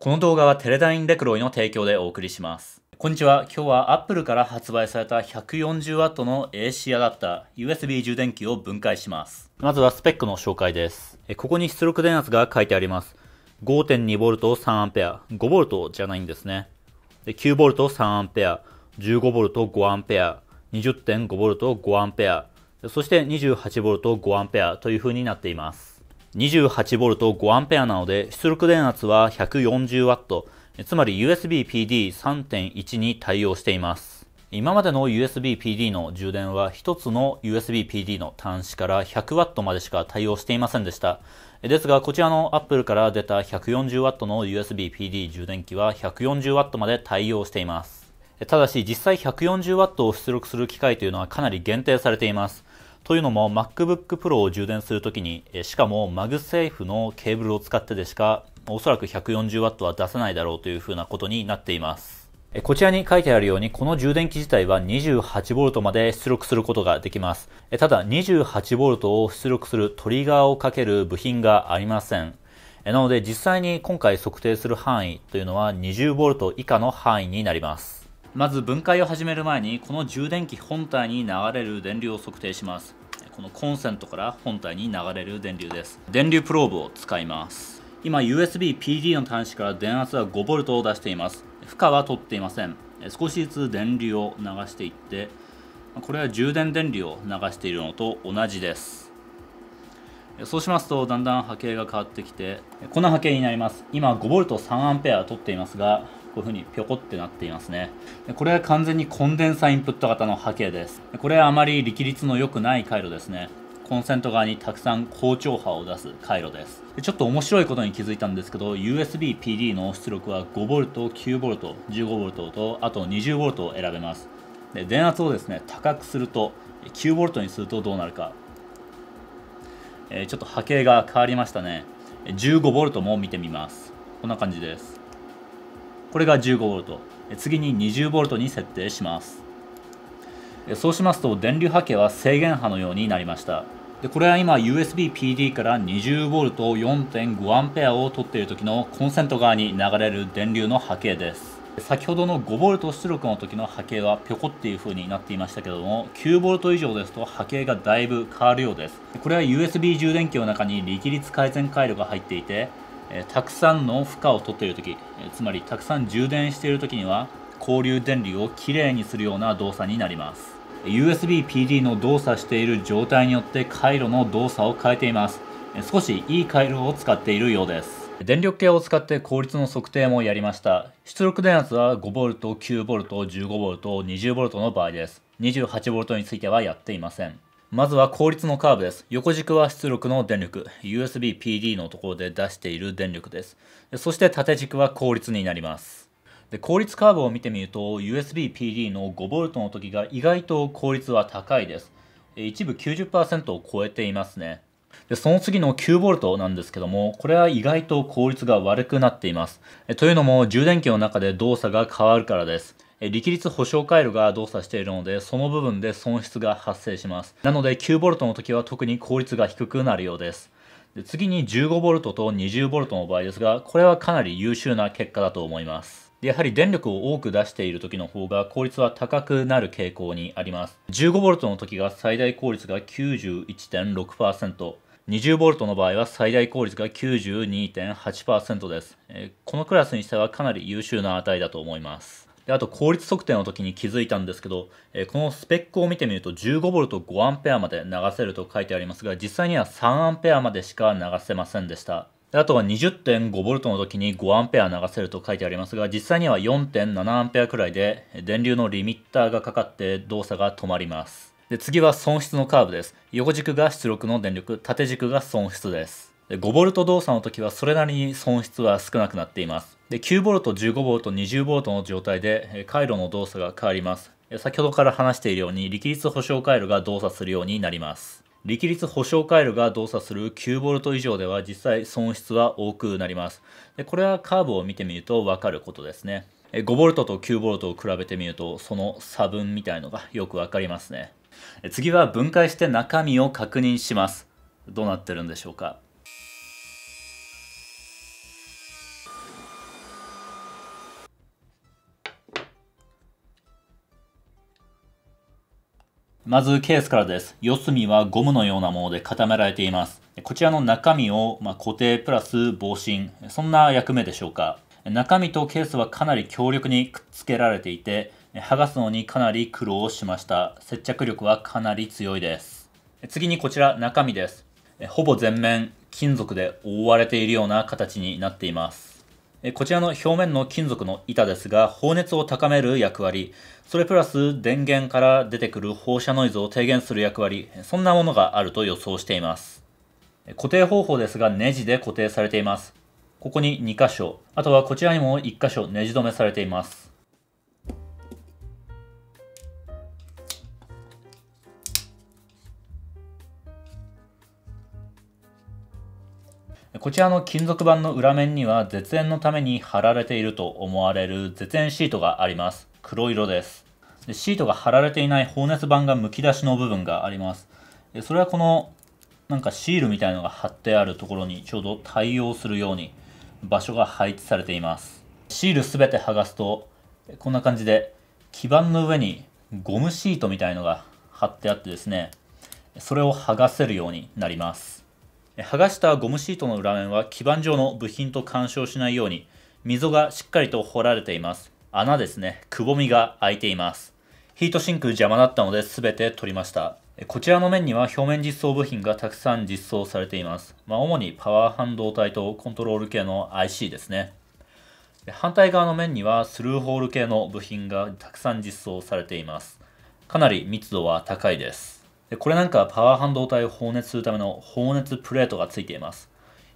この動画はテレダインレクロイの提供でお送りします。こんにちは。今日は Apple から発売された 140W の AC アダプター、USB 充電器を分解します。まずはスペックの紹介です。ここに出力電圧が書いてあります。5.2V、3A、5V じゃないんですね。9V、3A、15V、5A、20.5V、5A、そして 28V、5A という風になっています。28V5A なので出力電圧は 140W つまり USB-PD3.1 に対応しています今までの USB-PD の充電は1つの USB-PD の端子から 100W までしか対応していませんでしたですがこちらの Apple から出た 140W の USB-PD 充電器は 140W まで対応していますただし実際 140W を出力する機械というのはかなり限定されていますというのも MacBook Pro を充電するときに、しかもマグセーフのケーブルを使ってでしか、おそらく 140W は出せないだろうというふうなことになっています。こちらに書いてあるように、この充電器自体は 28V まで出力することができます。ただ、28V を出力するトリガーをかける部品がありません。なので、実際に今回測定する範囲というのは 20V 以下の範囲になります。まず分解を始める前にこの充電器本体に流れる電流を測定しますこのコンセントから本体に流れる電流です電流プローブを使います今 USBPD の端子から電圧は 5V を出しています負荷は取っていません少しずつ電流を流していってこれは充電電流を流しているのと同じですそうしますとだんだん波形が変わってきてこんな波形になります今 5V3A 取っていますがこういうふうにぴょこってなっていますねこれは完全にコンデンサインプット型の波形ですこれはあまり力率の良くない回路ですねコンセント側にたくさん高調波を出す回路ですでちょっと面白いことに気づいたんですけど USBPD の出力は 5V9V15V とあと 20V を選べますで電圧をですね高くすると 9V にするとどうなるか、えー、ちょっと波形が変わりましたね 15V も見てみますこんな感じですこれが 15V 次に 20V に設定しますそうしますと電流波形は制限波のようになりましたでこれは今 USBPD から 20V4.5A を取っている時のコンセント側に流れる電流の波形です先ほどの 5V 出力の時の波形はぴょこっていう風になっていましたけども 9V 以上ですと波形がだいぶ変わるようですこれは USB 充電器の中に力率改善回路が入っていてたくさんの負荷を取っている時えつまりたくさん充電している時には交流電流をきれいにするような動作になります USB-PD の動作している状態によって回路の動作を変えています少しいい回路を使っているようです電力計を使って効率の測定もやりました出力電圧は 5V9V15V20V の場合です 28V についてはやっていませんまずは効率のカーブです。横軸は出力の電力、USB-PD のところで出している電力です。そして縦軸は効率になります。で効率カーブを見てみると USB-PD の 5V の時が意外と効率は高いです。一部90%を超えていますね。でその次の 9V なんですけどもこれは意外と効率が悪くなっていますというのも充電器の中で動作が変わるからです力率保証回路が動作しているので、その部分で損失が発生します。なので 9V の時は特に効率が低くなるようです。で次に 15V と 20V の場合ですが、これはかなり優秀な結果だと思います。やはり電力を多く出している時の方が効率は高くなる傾向にあります。15V の時が最大効率が91.6%。20V の場合は最大効率が92.8%です、えー、このクラスにしてはかなり優秀な値だと思います。であと効率測定の時に気づいたんですけど、えこのスペックを見てみると 15V5A まで流せると書いてありますが実際には 3A までしか流せませんでしたあとは 20.5V の時に 5A 流せると書いてありますが実際には 4.7A くらいで電流のリミッターがかかって動作が止まりますで次は損失のカーブです横軸が出力の電力縦軸が損失です 5V 動作の時はそれなりに損失は少なくなっています。で 9V、15V、20V の状態で回路の動作が変わります。先ほどから話しているように力率保証回路が動作するようになります。力率保証回路が動作する 9V 以上では実際損失は多くなります。でこれはカーブを見てみるとわかることですね。5V と 9V を比べてみるとその差分みたいのがよくわかりますね。次は分解して中身を確認します。どうなってるんでしょうか。まずケースからです。四隅はゴムのようなもので固められています。こちらの中身を、ま固定プラス防振、そんな役目でしょうか。中身とケースはかなり強力にくっつけられていて、剥がすのにかなり苦労しました。接着力はかなり強いです。次にこちら中身です。ほぼ全面金属で覆われているような形になっています。こちらの表面の金属の板ですが、放熱を高める役割、それプラス電源から出てくる放射ノイズを低減する役割、そんなものがあると予想しています。固定方法ですが、ネジで固定されています。ここに2箇所、あとはこちらにも1箇所ネジ止めされています。こちらの金属板の裏面には絶縁のために貼られていると思われる絶縁シートがあります。黒色です。でシートが貼られていない放熱板がむき出しの部分があります。それはこのなんかシールみたいのが貼ってあるところにちょうど対応するように場所が配置されています。シールすべて剥がすとこんな感じで基板の上にゴムシートみたいのが貼ってあってですね、それを剥がせるようになります。剥がしたゴムシートの裏面は基板上の部品と干渉しないように溝がしっかりと掘られています穴ですねくぼみが開いていますヒートシンク邪魔だったので全て取りましたこちらの面には表面実装部品がたくさん実装されています。まあ、主にパワー半導体とコントロール系の IC ですね。反対側の面にはスルーホール系の部品がたくさん実装されています。かなり密度は高いです。でこれなんかはパワー半導体を放熱するための放熱プレートがついています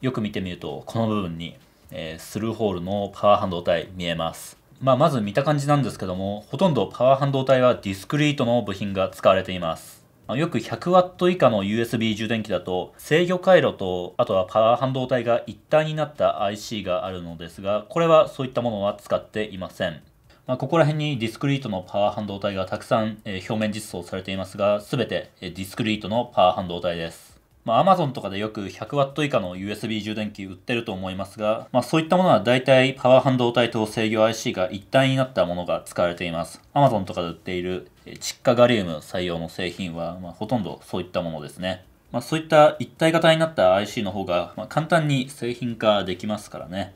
よく見てみるとこの部分に、えー、スルーホールのパワー半導体見えますまあ、まず見た感じなんですけどもほとんどパワー半導体はディスクリートの部品が使われていますよく 100W 以下の USB 充電器だと制御回路とあとはパワー半導体が一体になった IC があるのですがこれはそういったものは使っていませんまあ、ここら辺にディスクリートのパワー半導体がたくさん、え表面実装されていますが、すべて、えディスクリートのパワー半導体です。まあ、Amazon とかでよく 100W 以下の USB 充電器売ってると思いますが、まあ、そういったものは大体パワー半導体と制御 IC が一体になったものが使われています。Amazon とかで売っている窒化ガリウム採用の製品は、まほとんどそういったものですね。まあ、そういった一体型になった IC の方が、ま簡単に製品化できますからね。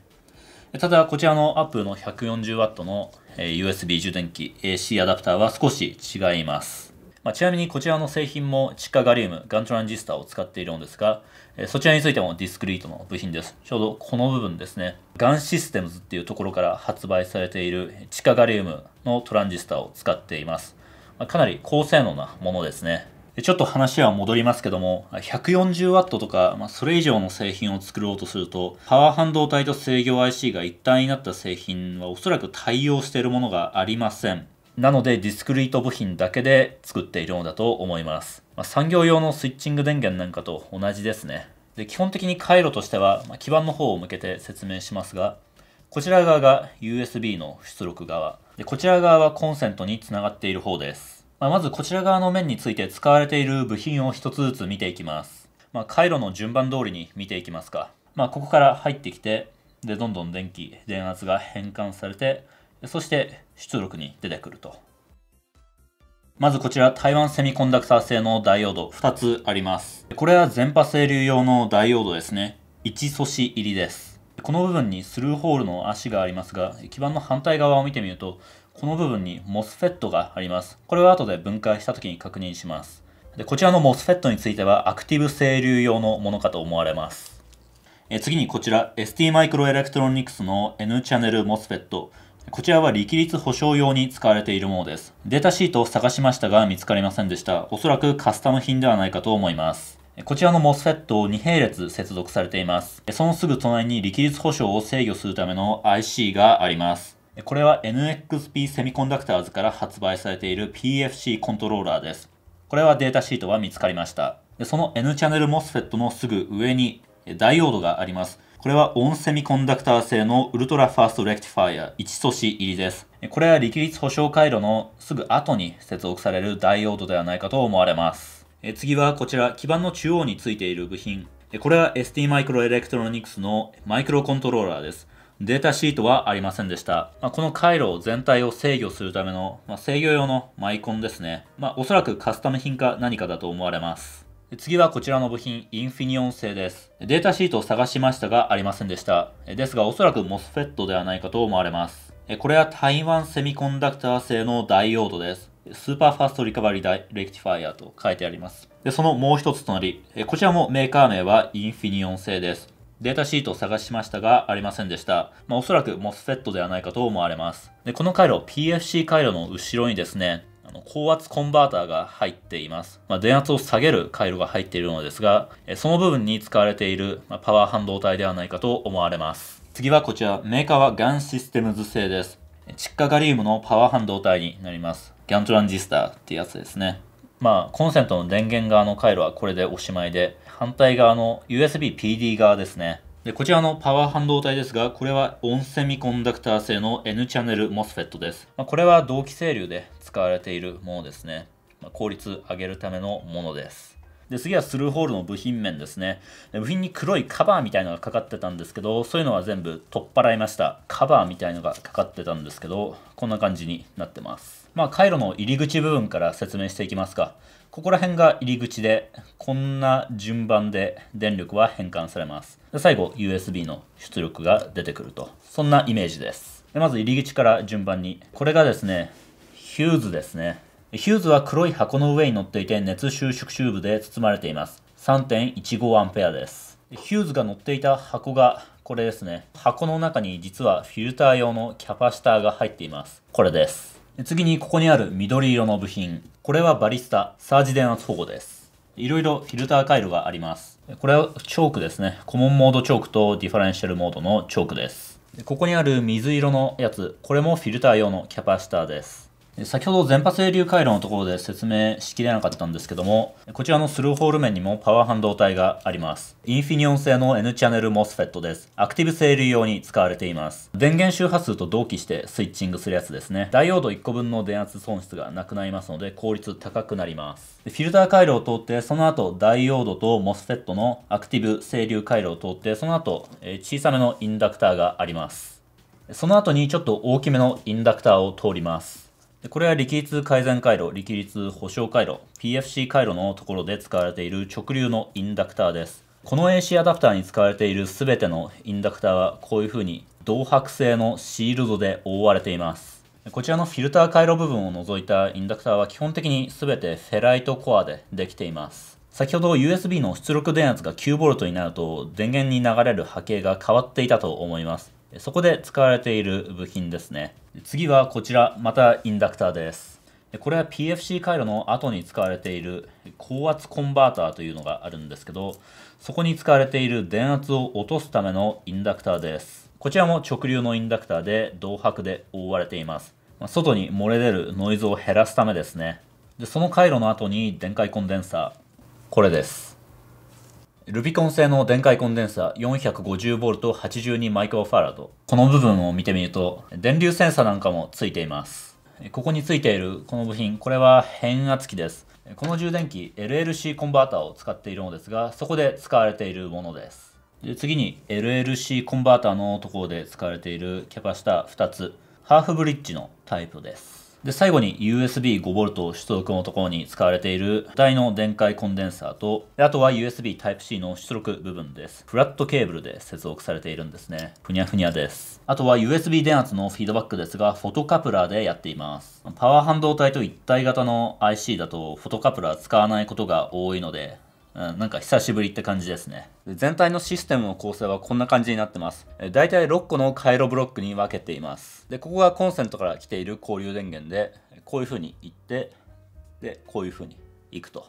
ただ、こちらの Apple の 140W の USB 充電器 AC アダプターは少し違います。まあ、ちなみにこちらの製品も窒化ガリウム、ガントランジスタを使っているのですが、そちらについてもディスクリートの部品です。ちょうどこの部分ですね。ガンシステムズっていうところから発売されている窒化ガリウムのトランジスタを使っています。まかなり高性能なものですね。ちょっと話は戻りますけども、140W とか、まあ、それ以上の製品を作ろうとすると、パワー半導体と制御 IC が一体になった製品はおそらく対応しているものがありません。なのでディスクリート部品だけで作っているのだと思います。まあ、産業用のスイッチング電源なんかと同じですね。で基本的に回路としては、まあ、基板の方を向けて説明しますが、こちら側が USB の出力側で、こちら側はコンセントにつながっている方です。まあ、まずこちら側の面について使われている部品を一つずつ見ていきます。まあ、回路の順番通りに見ていきますか。まあ、ここから入ってきて、で、どんどん電気、電圧が変換されて、そして出力に出てくると。まずこちら台湾セミコンダクター製のダイオード2つあります。これは全波整流用のダイオードですね。1素子入りです。この部分にスルーホールの足がありますが、基板の反対側を見てみると、この部分に MOSFET があります。これは後で分解した時に確認します。でこちらの MOSFET についてはアクティブ整流用のものかと思われます。え次にこちら ST マイクロエレクトロニクスの N チャンネル MOSFET こちらは力率保証用に使われているものです。データシートを探しましたが見つかりませんでした。おそらくカスタム品ではないかと思います。こちらの MOSFET を2並列接続されています。そのすぐ隣に力率保証を制御するための IC があります。これは NXP セミコンダクターズから発売されている PFC コントローラーです。これはデータシートは見つかりました。その N チャンネル MOSFET のすぐ上にダイオードがあります。これはオンセミコンダクター製のウルトラファーストレクティファイア1素子入りです。これは力率保証回路のすぐ後に接続されるダイオードではないかと思われます。次はこちら、基板の中央についている部品。これは ST マイクロエレクトロニクスのマイクロコントローラーです。データシートはありませんでした。まあ、この回路全体を制御するための、まあ、制御用のマイコンですね。まあ、おそらくカスタム品か何かだと思われます。次はこちらの部品、インフィニオン製です。データシートを探しましたがありませんでした。ですが、おそらく MOSFET ではないかと思われます。これは台湾セミコンダクター製のダイオードです。スーパーファーストリカバリーレクティファイアと書いてあります。で、そのもう一つとなり、こちらもメーカー名はインフィニオン製です。データシートを探しましたがありませんでした。まあ、おそらく MOSFET ではないかと思われます。で、この回路、PFC 回路の後ろにですね、あの高圧コンバーターが入っています。まあ、電圧を下げる回路が入っているのですが、その部分に使われている、まパワー半導体ではないかと思われます。次はこちら、メーカーはガンシステムズ製です。窒化ガリウムのパワー半導体になります。ギャントランジスターってやつですね。まあ、コンセントの電源側の回路はこれでおしまいで、反対側の USB-PD 側ですね。で、こちらのパワー半導体ですが、これはオンセミコンダクター製の N チャンネル MOSFET です。まあ、これは同期整流で使われているものですね。まあ、効率上げるためのものです。で、次はスルーホールの部品面ですねで。部品に黒いカバーみたいのがかかってたんですけど、そういうのは全部取っ払いました。カバーみたいのがかかってたんですけど、こんな感じになってます。まあ、回路の入り口部分から説明していきますか。ここら辺が入り口で、こんな順番で電力は変換されます。で最後、USB の出力が出てくると。そんなイメージです。でまず入り口から順番に。これがですね、ヒューズですね。ヒューズは黒い箱の上に乗っていて熱収縮チューブで包まれています。3 1 5アンペアです。ヒューズが乗っていた箱がこれですね。箱の中に実はフィルター用のキャパシターが入っています。これです。次にここにある緑色の部品。これはバリスタ、サージ電圧保護です。いろいろフィルター回路があります。これはチョークですね。コモンモードチョークとディファレンシャルモードのチョークです。ここにある水色のやつ、これもフィルター用のキャパシターです。先ほど全波性流回路のところで説明しきれなかったんですけども、こちらのスルーホール面にもパワー半導体があります。インフィニオン製の N チャンネル MOSFET です。アクティブ整流用に使われています。電源周波数と同期してスイッチングするやつですね。ダイオード1個分の電圧損失がなくなりますので効率高くなります。フィルター回路を通って、その後ダイオードと MOSFET のアクティブ整流回路を通って、その後小さめのインダクターがあります。その後にちょっと大きめのインダクターを通ります。でこれは力率改善回路、力率保証回路、PFC 回路のところで使われている直流のインダクターです。この AC アダプターに使われている全てのインダクターはこういうふうに銅箔製のシールドで覆われています。こちらのフィルター回路部分を除いたインダクターは基本的に全てフェライトコアでできています。先ほど USB の出力電圧が 9V になると電源に流れる波形が変わっていたと思います。そこで使われている部品ですね次はこちらまたインダクターですこれは PFC 回路の後に使われている高圧コンバーターというのがあるんですけどそこに使われている電圧を落とすためのインダクターですこちらも直流のインダクターで銅箔で覆われています外に漏れ出るノイズを減らすためですねでその回路の後に電解コンデンサーこれですルビコン製の電解コンデンサ 450V82μF この部分を見てみると電流センサなんかもついていますここについているこの部品これは変圧器ですこの充電器 LLC コンバーターを使っているのですがそこで使われているものですで次に LLC コンバーターのところで使われているキャパシタ2つハーフブリッジのタイプですで、最後に USB5V 出力のところに使われている台の電解コンデンサーと、あとは USB Type-C の出力部分です。フラットケーブルで接続されているんですね。ふにゃふにゃです。あとは USB 電圧のフィードバックですが、フォトカプラーでやっています。パワー半導体と一体型の IC だと、フォトカプラー使わないことが多いので、うん、なんか久しぶりって感じですね。全体のシステムの構成はこんな感じになってます。だいたい6個の回路ブロックに分けています。で、ここがコンセントから来ている交流電源で、こういう風に行って、で、こういう風に行くと。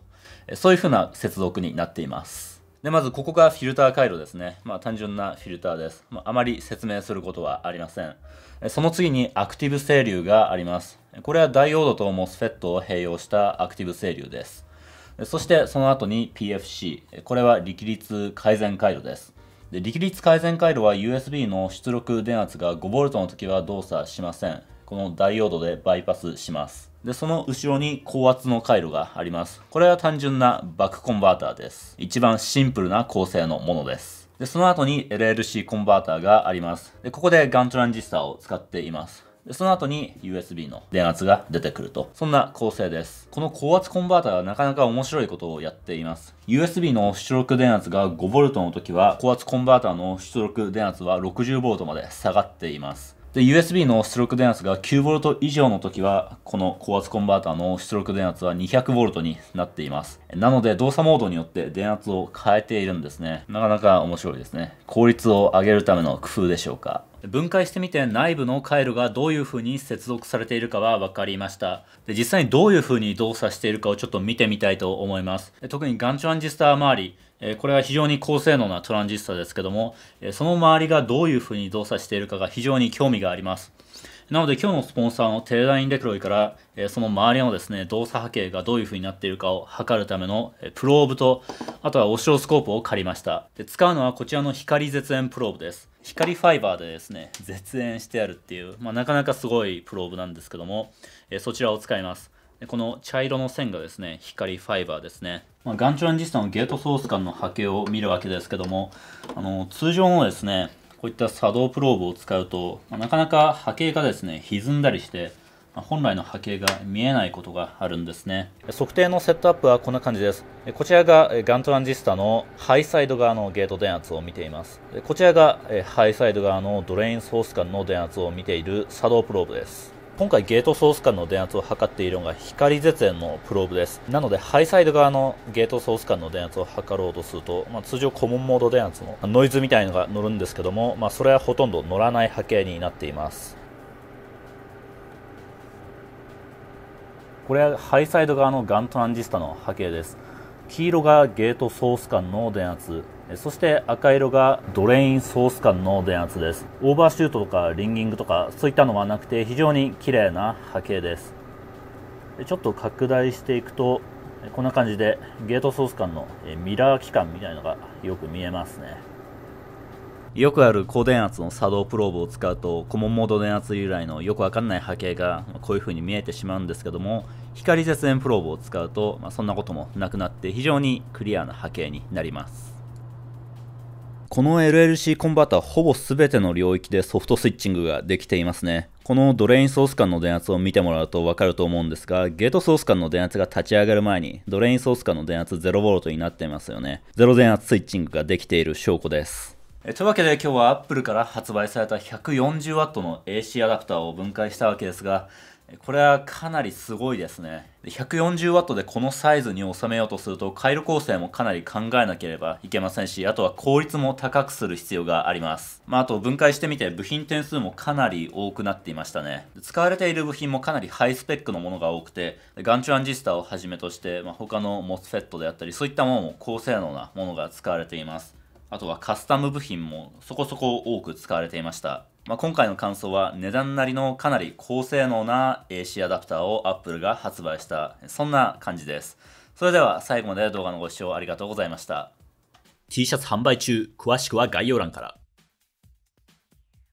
そういう風な接続になっています。で、まずここがフィルター回路ですね。まあ単純なフィルターです。まあ、あまり説明することはありません。その次にアクティブ整流があります。これはダイオードとモスフェットを併用したアクティブ整流です。そしてその後に PFC。これは力率改善回路です。で力率改善回路は USB の出力電圧が 5V の時は動作しません。このダイオードでバイパスします。で、その後ろに高圧の回路があります。これは単純なバックコンバーターです。一番シンプルな構成のものです。で、その後に LLC コンバーターがあります。で、ここでガントランジスタを使っています。で、その後に USB の電圧が出てくると。そんな構成です。この高圧コンバーターはなかなか面白いことをやっています。USB の出力電圧が 5V の時は、高圧コンバーターの出力電圧は 60V まで下がっています。で、USB の出力電圧が 9V 以上の時は、この高圧コンバーターの出力電圧は 200V になっています。なので、動作モードによって電圧を変えているんですね。なかなか面白いですね。効率を上げるための工夫でしょうか。分解してみて内部の回路がどういうふうに接続されているかは分かりましたで実際にどういうふうに動作しているかをちょっと見てみたいと思います特にガントランジスター周りこれは非常に高性能なトランジスタですけどもその周りがどういうふうに動作しているかが非常に興味がありますなので今日のスポンサーのテレラインデクロイからその周りのですね動作波形がどういうふうになっているかを測るためのプローブとあとはオシロスコープを借りましたで使うのはこちらの光絶縁プローブです光ファイバーでですね、絶縁してあるっていう、まあ、なかなかすごいプローブなんですけども、えー、そちらを使います。でこの茶色の線がですね、光ファイバーですね。まあ、ガンチョランジスタのゲートソース間の波形を見るわけですけども、あの通常のですね、こういった作動プローブを使うと、まあ、なかなか波形がですね、歪んだりして、本来の波形が見えないことがあるんですね測定のセットアップはこんな感じですこちらがガントランジスタのハイサイド側のゲート電圧を見ていますこちらがハイサイド側のドレインソース間の電圧を見ている作動プローブです今回ゲートソース間の電圧を測っているのが光絶縁のプローブですなのでハイサイド側のゲートソース間の電圧を測ろうとすると、まあ、通常コモンモード電圧のノイズみたいのが乗るんですけども、まあ、それはほとんど乗らない波形になっていますこれはハイサイド側のガントランジスタの波形です黄色がゲートソース間の電圧そして赤色がドレインソース間の電圧ですオーバーシュートとかリンギングとかそういったのはなくて非常に綺麗な波形ですちょっと拡大していくとこんな感じでゲートソース間のミラー機関みたいなのがよく見えますねよくある高電圧の作動プローブを使うとコモンモード電圧由来のよくわかんない波形がこういう風に見えてしまうんですけども光絶縁プローブを使うと、まあ、そんなこともなくなって非常にクリアな波形になりますこの LLC コンバーターほぼ全ての領域でソフトスイッチングができていますね。このドレインソース間の電圧を見てもらうとわかると思うんですが、ゲートソース間の電圧が立ち上がる前に、ドレインソース間の電圧 0V になっていますよね。0電圧スイッチングができている証拠です。えというわけで今日は Apple から発売された 140W の AC アダプターを分解したわけですがこれはかなりすごいですね 140W でこのサイズに収めようとすると回路構成もかなり考えなければいけませんしあとは効率も高くする必要があります、まあ、あと分解してみて部品点数もかなり多くなっていましたね使われている部品もかなりハイスペックのものが多くてガンアンジスタをはじめとして、まあ、他の MOSFET であったりそういったものも高性能なものが使われていますあとはカスタム部品もそこそこ多く使われていました。まあ、今回の感想は値段なりのかなり高性能な AC アダプターを Apple が発売した、そんな感じです。それでは最後まで動画のご視聴ありがとうございました。T シャツ販売中、詳しくは概要欄から。